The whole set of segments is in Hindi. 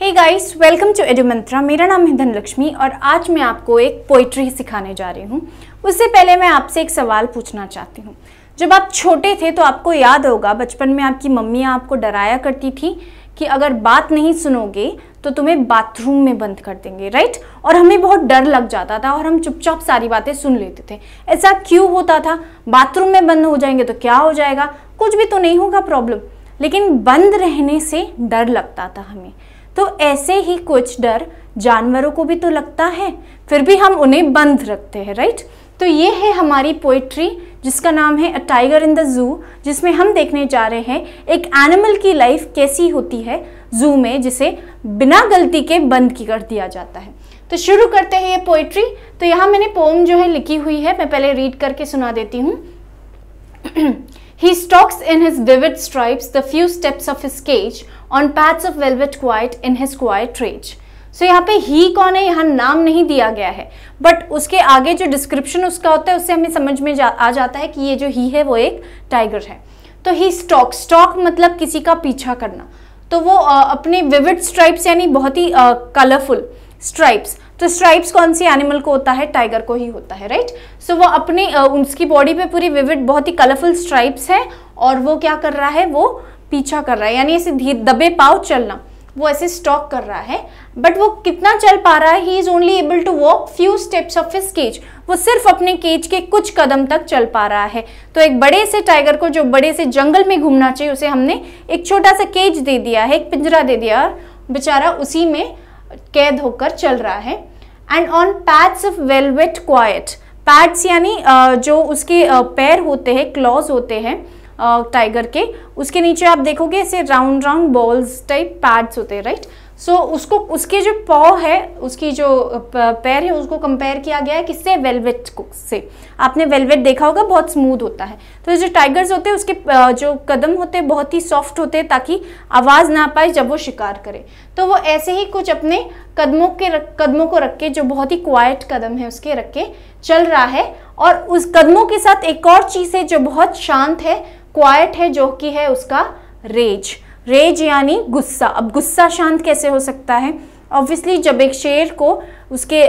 Hey guys welcome to Edumantra Mantra मेरा नाम है धनलक्ष्मी और आज मैं आपको एक पोइट्री सिखाने जा रही हूँ उससे पहले मैं आपसे एक सवाल पूछना चाहती हूँ जब आप छोटे थे तो आपको याद होगा बचपन में आपकी मम्मी आपको डराया करती थी कि अगर बात नहीं सुनोगे तो तुम्हें बाथरूम में बंद कर देंगे राइट और हमें बहुत डर लग जाता था और हम चुपचाप सारी बातें सुन लेते थे ऐसा क्यों होता था बाथरूम में बंद हो जाएंगे तो क्या हो जाएगा कुछ भी तो नहीं होगा प्रॉब्लम लेकिन बंद रहने से डर लगता था हमें तो ऐसे ही कुछ डर जानवरों को भी तो लगता है फिर भी हम उन्हें बंद रखते हैं राइट तो ये है हमारी पोइट्री जिसका नाम है a tiger in the zoo जिसमें हम देखने जा रहे हैं एक एनिमल की लाइफ कैसी होती है ज़ू में जिसे बिना गलती के बंद की कर दिया जाता है तो शुरू करते हैं ये पोइट्री तो यहाँ मैंने पोम जो है लिखी हुई है मैं पहले रीड करके सुना देती हूँ he stalks in his vivid stripes the few steps of his cage on paths of velvet quiet in his quiet rage. So so, यहाँ पे ही कौन है यहाँ नाम नहीं दिया गया है बट उसके आगे जो डिस्क्रिप्शन उसका होता है उससे हमें समझ में जा, आ जाता है कि ये जो ही है वो एक टाइगर है तो ही स्टॉक स्टॉक मतलब किसी का पीछा करना तो वो आ, अपने विविड स्ट्राइप्स यानी बहुत ही कलरफुल स्ट्राइप्स तो स्ट्राइप्स कौन सी एनिमल को होता है टाइगर को ही होता है राइट सो so, वो अपने उसकी बॉडी पे पूरी विविड बहुत ही कलरफुल स्ट्राइप्स है और वो क्या कर रहा है वो पीछा कर रहा है यानी ऐसे धीरे दबे पाव चलना वो ऐसे स्टॉक कर रहा है बट वो कितना चल पा रहा है he is only able to walk few steps of his cage वो सिर्फ अपने केज के कुछ कदम तक चल पा रहा है तो एक बड़े से टाइगर को जो बड़े से जंगल में घूमना चाहिए उसे हमने एक छोटा सा केज दे दिया है एक पिंजरा दे दिया और बेचारा उसी में कैद होकर चल रहा है and on pads of velvet quiet pads यानी जो उसके पैर होते हैं क्लॉज होते हैं टाइगर के उसके नीचे आप देखोगे ऐसे round round balls type pads होते हैं राइट सो so, उसको उसके जो पॉ है उसकी जो पैर है उसको कंपेयर किया गया है किससे वेलवेट से आपने वेलवेट देखा होगा बहुत स्मूथ होता है तो जो टाइगर्स होते हैं उसके जो कदम होते हैं बहुत ही सॉफ्ट होते हैं ताकि आवाज़ ना पाए जब वो शिकार करे तो वो ऐसे ही कुछ अपने कदमों के रख कदमों को रख के जो बहुत ही क्वाइट कदम है उसके रख के चल रहा है और उस कदमों के साथ एक और चीज़ है जो बहुत शांत है क्वाइट है जो कि है उसका रेज रेज यानी गुस्सा अब गुस्सा शांत कैसे हो सकता है ऑब्वियसली जब एक शेर को उसके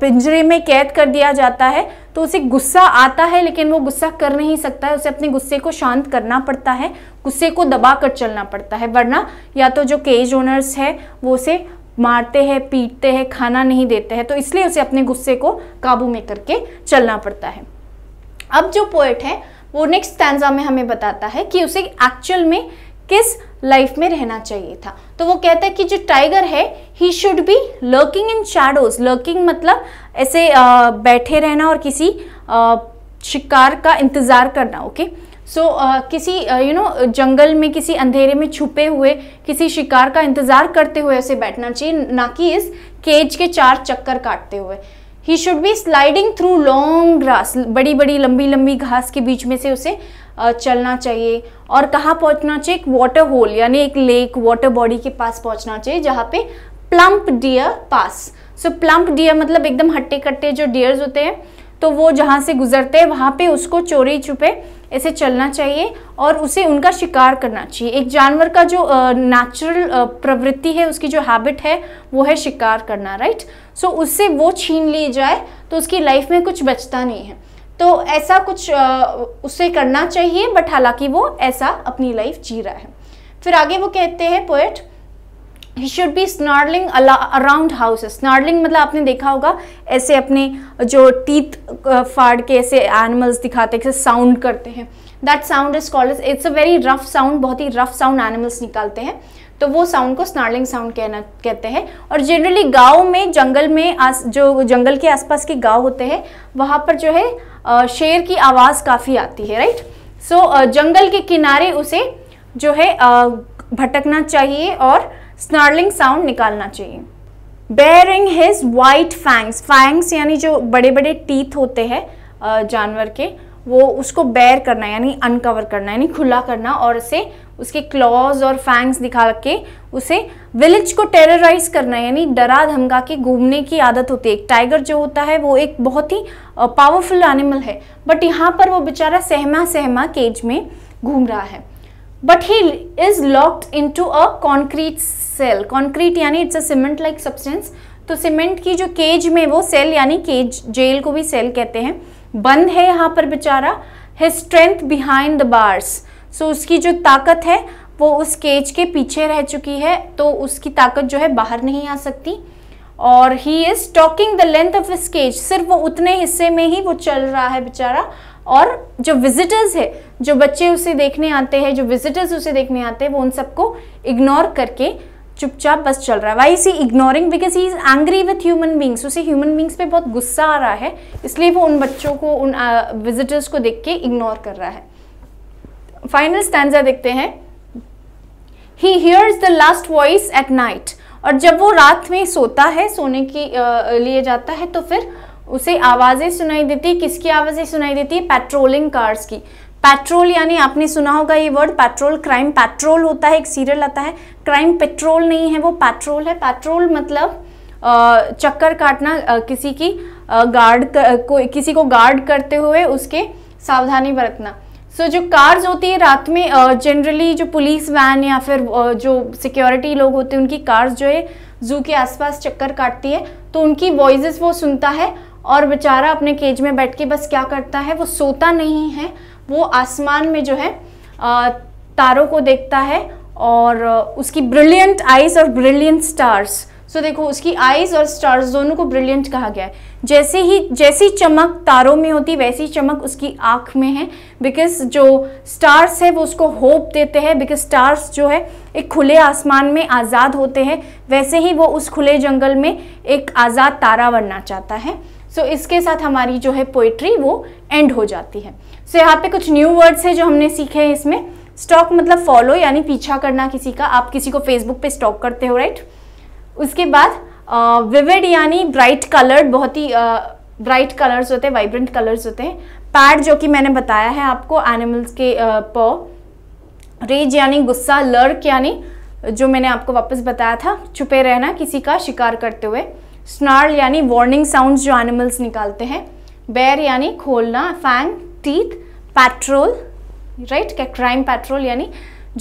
पिंजरे में कैद कर दिया जाता है तो उसे गुस्सा आता है लेकिन वो गुस्सा कर नहीं सकता है उसे अपने गुस्से को शांत करना पड़ता है गुस्से को दबा कर चलना पड़ता है वरना या तो जो केज ओनर्स है वो उसे मारते हैं पीटते हैं खाना नहीं देते हैं तो इसलिए उसे अपने गुस्से को काबू में करके चलना पड़ता है अब जो पोएट है वो नेक्स्ट स्टैंडा में हमें बताता है कि उसे एक्चुअल में किस लाइफ में रहना चाहिए था तो वो कहता है कि जो टाइगर है he should be lurking in shadows lurking मतलब ऐसे आ, बैठे रहना और किसी आ, शिकार का इंतज़ार करना ओके सो so, uh, किसी you uh, know you know, जंगल में किसी अंधेरे में छुपे हुए किसी शिकार का इंतज़ार करते हुए उसे बैठना चाहिए ना कि इस केज के चार चक्कर काटते हुए he should be sliding through long grass बड़ी बड़ी लंबी लंबी घास के बीच में से उसे चलना चाहिए और कहाँ पहुँचना चाहिए एक वाटर होल यानी एक लेक वाटर बॉडी के पास पहुँचना चाहिए जहाँ पे plump deer pass so plump deer मतलब एकदम हट्टे कट्टे जो डियर्स होते हैं तो वो जहाँ से गुजरते हैं वहाँ पे उसको चोरी छुपे ऐसे चलना चाहिए और उसे उनका शिकार करना चाहिए एक जानवर का जो नेचुरल प्रवृत्ति है उसकी जो हैबिट है वो है शिकार करना राइट सो so, उससे वो छीन ली जाए तो उसकी लाइफ में कुछ बचता नहीं है तो ऐसा कुछ उसे करना चाहिए बट हालांकि वो ऐसा अपनी लाइफ जी रहा है फिर आगे वो कहते हैं poet he should be snarling around house snarling मतलब आपने देखा होगा ऐसे अपने जो टीथ फाड़ के ऐसे एनिमल्स दिखाते हैं साउंड करते हैं that sound is called it's a very rough sound बहुत ही रफ साउंड एनिमल्स निकालते हैं तो वो साउंड को स्नार्लिंग साउंड कहना कहते हैं और जनरली गाँव में जंगल में आस जो जंगल के आसपास के गाँव होते हैं वहाँ पर जो है शेर की आवाज़ काफ़ी आती है राइट सो so, जंगल के किनारे उसे जो है भटकना चाहिए और स्नार्लिंग साउंड निकालना चाहिए baring his white fangs fangs यानी जो बड़े बड़े टीथ होते हैं जानवर के वो उसको बैर करना यानी अनकवर करना यानी खुला करना और उसे उसके क्लॉज और फैंग्स दिखा के उसे विलेज को टेरराइज करना यानी डरा धमका के घूमने की आदत होती है एक टाइगर जो होता है वो एक बहुत ही पावरफुल एनिमल है बट यहाँ पर वो बेचारा सहमा सहमा केज में घूम रहा है but he is locked in to a concrete cell concrete यानी it's a cement like substance तो सीमेंट की जो केज में वो सेल यानी केज जेल को भी सेल कहते हैं बंद है यहाँ पर बेचारा है strength behind the bars so उसकी जो ताकत है वो उस केज के पीछे रह चुकी है तो उसकी ताकत जो है बाहर नहीं आ सकती और he is talking the length of his cage सिर्फ वो उतने हिस्से में ही वो चल रहा है बेचारा और जो विजिटर्स है जो बच्चे उसे देखने आते हैं जो विजिटर्स उसे देखने आते हैं वो उन सबको इग्नोर करके चुपचाप बस चल रहा है वाई सी ignoring because he is angry with human beings उसे ह्यूमन बींग्स पे बहुत गुस्सा आ रहा है इसलिए वो उन बच्चों को उन विजिटर्स uh, को देख के इग्नोर कर रहा है फाइनल स्टैंडा देखते हैं he hears the last voice at night और जब वो रात में सोता है सोने की uh, लिए जाता है तो फिर उसे आवाज़ें सुनाई देती किसकी आवाज़ें सुनाई देती है पेट्रोलिंग कार्स की पेट्रोल यानी आपने सुना होगा ये वर्ड पेट्रोल क्राइम पेट्रोल होता है एक सीरियल आता है क्राइम पेट्रोल नहीं है वो पेट्रोल है पेट्रोल मतलब चक्कर काटना किसी की गार्ड को किसी को गार्ड करते हुए उसके सावधानी बरतना सो so, जो कार्स होती है रात में जनरली जो पुलिस वैन या फिर जो सिक्योरिटी लोग होते हैं उनकी कार्स जो है जू के आसपास चक्कर काटती है तो उनकी वॉइस वो सुनता है और बेचारा अपने केज में बैठ के बस क्या करता है वो सोता नहीं है वो आसमान में जो है तारों को देखता है और उसकी ब्रिलियंट आइज़ और ब्रिलियंट स्टार्स सो देखो उसकी आइज़ और स्टार्स दोनों को ब्रिलियंट कहा गया है जैसे ही जैसी चमक तारों में होती वैसी चमक उसकी आँख में है बिकॉज जो स्टार्स है वो उसको होप देते हैं बिकॉज स्टार्स जो है एक खुले आसमान में आज़ाद होते हैं वैसे ही वो उस खुले जंगल में एक आज़ाद तारा बनना चाहता है सो so, इसके साथ हमारी जो है पोइट्री वो एंड हो जाती है सो so, यहाँ पे कुछ न्यू वर्ड्स है जो हमने सीखे हैं इसमें स्टॉक मतलब फॉलो यानी पीछा करना किसी का आप किसी को फेसबुक पे स्टॉक करते हो राइट उसके बाद विविड यानी ब्राइट कलर्ड बहुत ही ब्राइट कलर्स होते हैं वाइब्रेंट कलर्स होते हैं पैड जो कि मैंने बताया है आपको एनिमल्स के पॉ रेज यानी गुस्सा लर्क यानी जो मैंने आपको वापस बताया था छुपे रहना किसी का शिकार करते हुए स्नार्ल यानी वार्निंग साउंड्स जो एनिमल्स निकालते हैं बैर यानी खोलना फैंग टीथ पैट्रोल राइट क्या क्राइम पेट्रोल यानी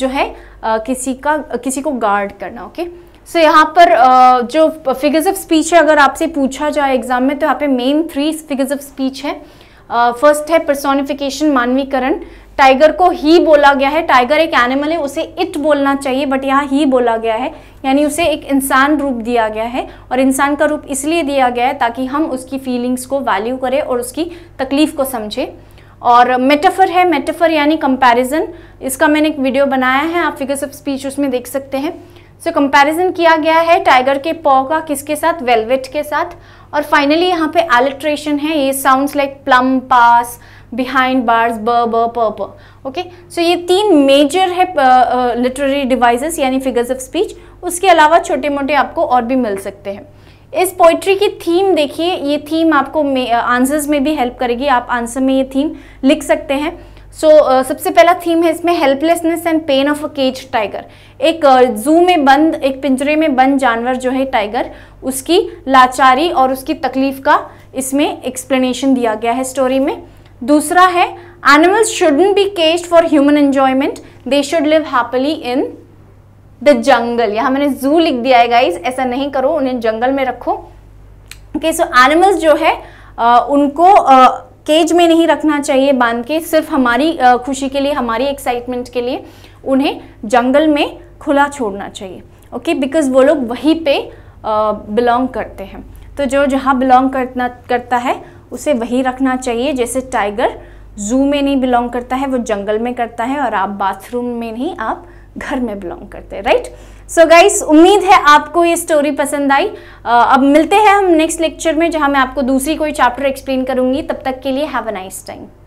जो है आ, किसी का किसी को गार्ड करना ओके okay? सो so, यहाँ पर आ, जो फिगर्स ऑफ स्पीच है अगर आपसे पूछा जाए एग्जाम में तो यहाँ पे main three figures of speech है फर्स्ट है पर्सोनिफिकेशन मानवीकरण टाइगर को ही बोला गया है टाइगर एक एनिमल है उसे इट बोलना चाहिए बट यहाँ ही बोला गया है यानी उसे एक इंसान रूप दिया गया है और इंसान का रूप इसलिए दिया गया है ताकि हम उसकी फीलिंग्स को वैल्यू करें और उसकी तकलीफ़ को समझें और मेटाफर है मेटाफर यानी कंपैरिजन इसका मैंने एक वीडियो बनाया है आप फिगर्स ऑफ स्पीच उसमें देख सकते हैं सो so, कंपैरिजन किया गया है टाइगर के पॉ का किसके साथ वेलवेट के साथ और फाइनली यहाँ पे एलिट्रेशन है ये sounds like plum pass behind bars ब ब प प ओके सो ये तीन मेजर है लिटरेरी uh, डिवाइसेस uh, यानी फिगर्स ऑफ स्पीच उसके अलावा छोटे मोटे आपको और भी मिल सकते हैं इस पोइट्री की थीम देखिए ये थीम आपको आंसर्स uh, में भी हेल्प करेगी आप आंसर में ये थीम लिख सकते हैं सो so, uh, सबसे पहला थीम है इसमें helplessness and pain of a cage tiger एक जू uh, में बंद एक पिंजरे में बंद जानवर जो है टाइगर उसकी लाचारी और उसकी तकलीफ का इसमें एक्सप्लेनेशन दिया गया है स्टोरी में दूसरा है animals shouldn't be cage for human enjoyment they should live happily in the jungle यहाँ मैंने जू लिख दिया है गाइज ऐसा नहीं करो उन्हें जंगल में रखो ओके सो एनिमल्स जो है आ, uh, उनको आ, uh, केज में नहीं रखना चाहिए बांध के सिर्फ हमारी खुशी के लिए हमारी एक्साइटमेंट के लिए उन्हें जंगल में खुला छोड़ना चाहिए ओके बिकॉज वो लोग वहीं पे बिलोंग करते हैं तो जो जहाँ बिलोंग करना करता है उसे वहीं रखना चाहिए जैसे टाइगर जू में नहीं बिलोंग करता है वो जंगल में करता है और आप बाथरूम में नहीं आप घर में बिलोंग करते हैं राइट सो गाइस उम्मीद है आपको ये स्टोरी पसंद आई अब मिलते हैं हम नेक्स्ट लेक्चर में जहाँ मैं आपको दूसरी कोई चैप्टर एक्सप्लेन करूँगी तब तक के लिए हैव अ नाइस टाइम